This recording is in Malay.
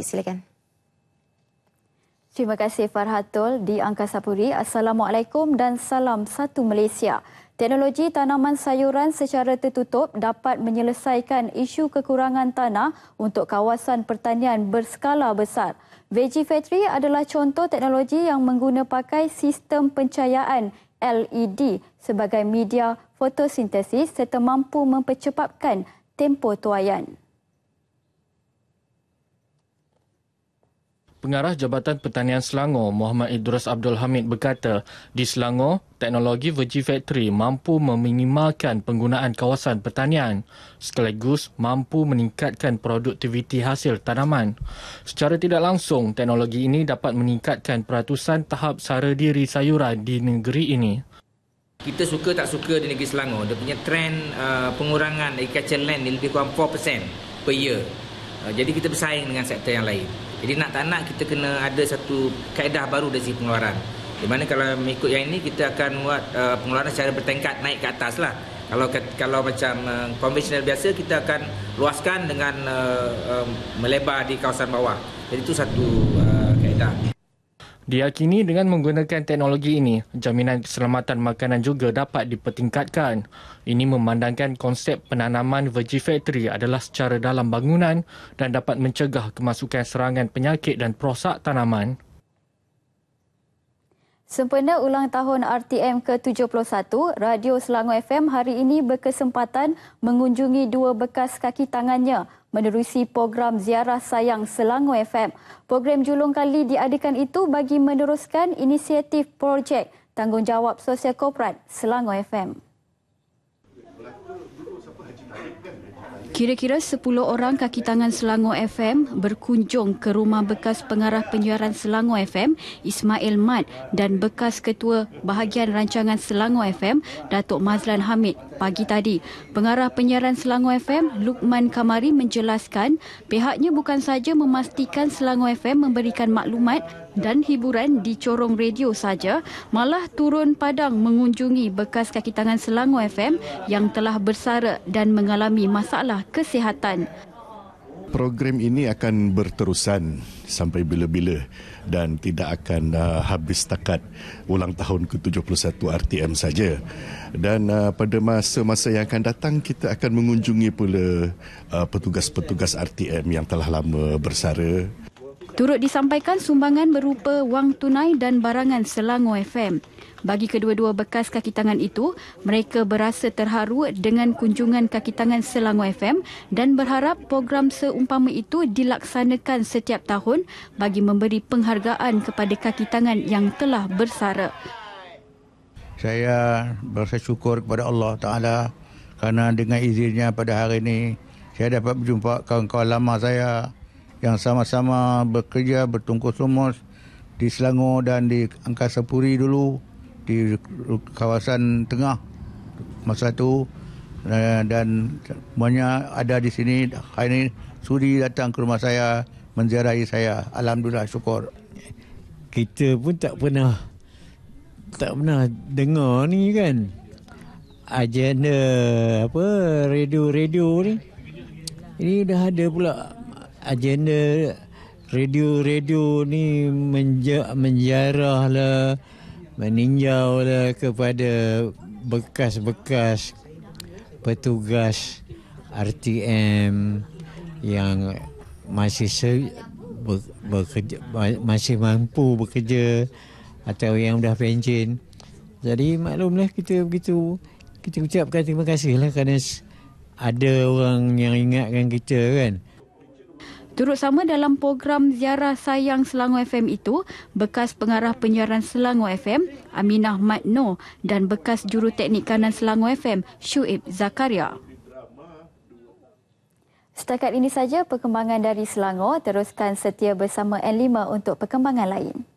Silakan. Terima kasih Farhatul di Angkasa Puri. Assalamualaikum dan salam satu Malaysia. Teknologi tanaman sayuran secara tertutup dapat menyelesaikan isu kekurangan tanah untuk kawasan pertanian berskala besar. Veggie Factory adalah contoh teknologi yang menggunakan pakai sistem pencahayaan LED sebagai media fotosintesis serta mampu mempercepatkan tempo tuayan. Pengarah Jabatan Pertanian Selangor Muhammad Idrus Abdul Hamid berkata, di Selangor, teknologi Veggie Factory mampu meminimalkan penggunaan kawasan pertanian sekaligus mampu meningkatkan produktiviti hasil tanaman. Secara tidak langsung, teknologi ini dapat meningkatkan peratusan tahap sara diri sayuran di negeri ini. Kita suka tak suka di negeri Selangor, dia punya trend uh, pengurangan agriculture land lebih kurang 4% per year. Uh, jadi kita bersaing dengan sektor yang lain. Jadi nak tak nak kita kena ada satu kaedah baru dari segi pengeluaran. Di mana kalau mengikut yang ini kita akan buat uh, pengeluaran secara bertingkat naik ke atas lah. Kalau kalau macam uh, konvensional uh, biasa kita akan luaskan dengan uh, uh, melebar di kawasan bawah. Jadi itu satu uh, Diyakini dengan menggunakan teknologi ini, jaminan keselamatan makanan juga dapat dipertingkatkan. Ini memandangkan konsep penanaman veggie factory adalah secara dalam bangunan dan dapat mencegah kemasukan serangan penyakit dan perosak tanaman. Sempena ulang tahun RTM ke-71, Radio Selangor FM hari ini berkesempatan mengunjungi dua bekas kaki tangannya menerusi program Ziarah Sayang Selangor FM. Program julung kali diadakan itu bagi meneruskan inisiatif projek tanggungjawab sosial korporat Selangor FM. Kira-kira 10 orang kaki tangan Selangor FM berkunjung ke rumah bekas pengarah penyiaran Selangor FM Ismail Mat dan bekas ketua bahagian rancangan Selangor FM Datuk Mazlan Hamid pagi tadi. Pengarah penyiaran Selangor FM Lukman Kamari menjelaskan pihaknya bukan saja memastikan Selangor FM memberikan maklumat dan hiburan di corong radio saja, malah turun padang mengunjungi bekas kakitangan Selangor FM yang telah bersara dan mengalami masalah kesihatan. Program ini akan berterusan sampai bila-bila dan tidak akan uh, habis takat ulang tahun ke-71 RTM saja. Dan uh, pada masa-masa yang akan datang kita akan mengunjungi pula uh, petugas-petugas RTM yang telah lama bersara. Turut disampaikan sumbangan berupa wang tunai dan barangan Selangor FM. Bagi kedua-dua bekas kaki tangan itu, mereka berasa terharu dengan kunjungan kaki tangan Selangor FM dan berharap program seumpama itu dilaksanakan setiap tahun bagi memberi penghargaan kepada kaki tangan yang telah bersara. Saya berasa syukur kepada Allah Ta'ala kerana dengan izinnya pada hari ini saya dapat berjumpa kawan-kawan lama saya yang sama-sama bekerja bertungkus lumus di Selangor dan di Angkasa Puri dulu di kawasan tengah masa itu eh, dan semuanya ada di sini hari ini sudi datang ke rumah saya menziarahi saya alhamdulillah syukur kita pun tak pernah tak pernah dengar ni kan agenda apa radio-radio ni ini dah ada pula agenda radio-radio ni menja- menjarah lah, meninjau lah kepada bekas-bekas petugas RTM yang masih se- bekerja, masih mampu bekerja atau yang dah pencin. Jadi maklumlah kita begitu kita ucapkan terima kasihlah kerana ada orang yang ingatkan kita kan. Turut sama dalam program Ziarah Sayang Selangor FM itu, bekas pengarah penyiaran Selangor FM, Aminah Mat Noh dan bekas juru teknik kanan Selangor FM, Shuib Zakaria. Setakat ini saja perkembangan dari Selangor, teruskan setia bersama N5 untuk perkembangan lain.